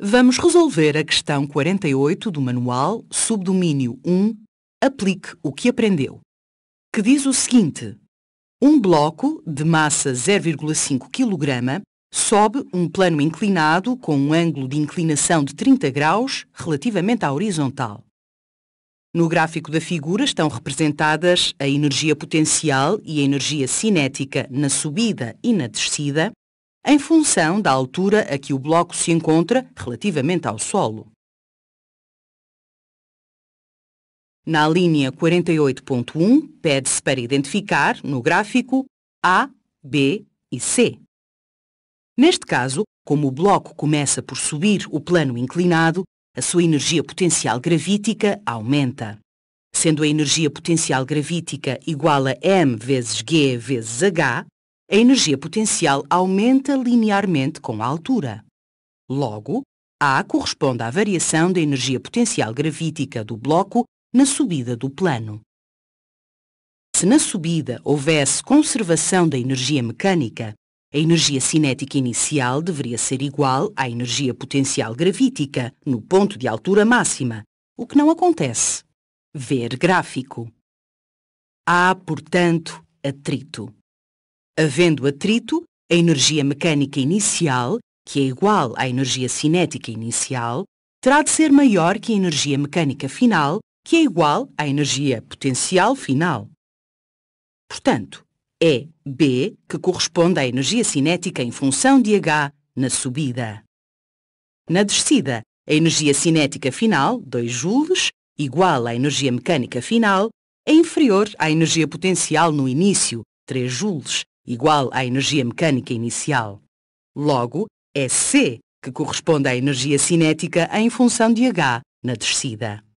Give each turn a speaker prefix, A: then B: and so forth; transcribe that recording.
A: Vamos resolver a questão
B: 48 do manual Subdomínio 1 Aplique o que aprendeu, que diz o seguinte. Um bloco de massa 0,5 kg sobe um plano inclinado com um ângulo de inclinação de 30 graus relativamente à horizontal. No gráfico da figura estão representadas a energia potencial e a energia cinética na subida e na descida em função da altura a que o bloco se encontra relativamente ao solo.
A: Na linha 48.1,
B: pede-se para identificar, no gráfico, A, B e C. Neste caso, como o bloco começa por subir o plano inclinado, a sua energia potencial gravítica aumenta. Sendo a energia potencial gravítica igual a m vezes g vezes h, a energia potencial aumenta linearmente com a altura. Logo, A corresponde à variação da energia potencial gravítica do bloco na subida do plano. Se na subida houvesse conservação da energia mecânica, a energia cinética inicial deveria ser igual à energia potencial gravítica no ponto de altura máxima, o que não acontece. Ver gráfico. Há, portanto, atrito. Havendo atrito, a energia mecânica inicial, que é igual à energia cinética inicial, terá de ser maior que a energia mecânica final, que é igual à energia potencial final. Portanto, é B que corresponde à energia cinética em função de H na subida. Na descida, a energia cinética final, 2 joules, igual à energia mecânica final, é inferior à energia potencial no início, 3 joules, igual à energia mecânica inicial. Logo, é C que corresponde à energia cinética em função de H
A: na descida.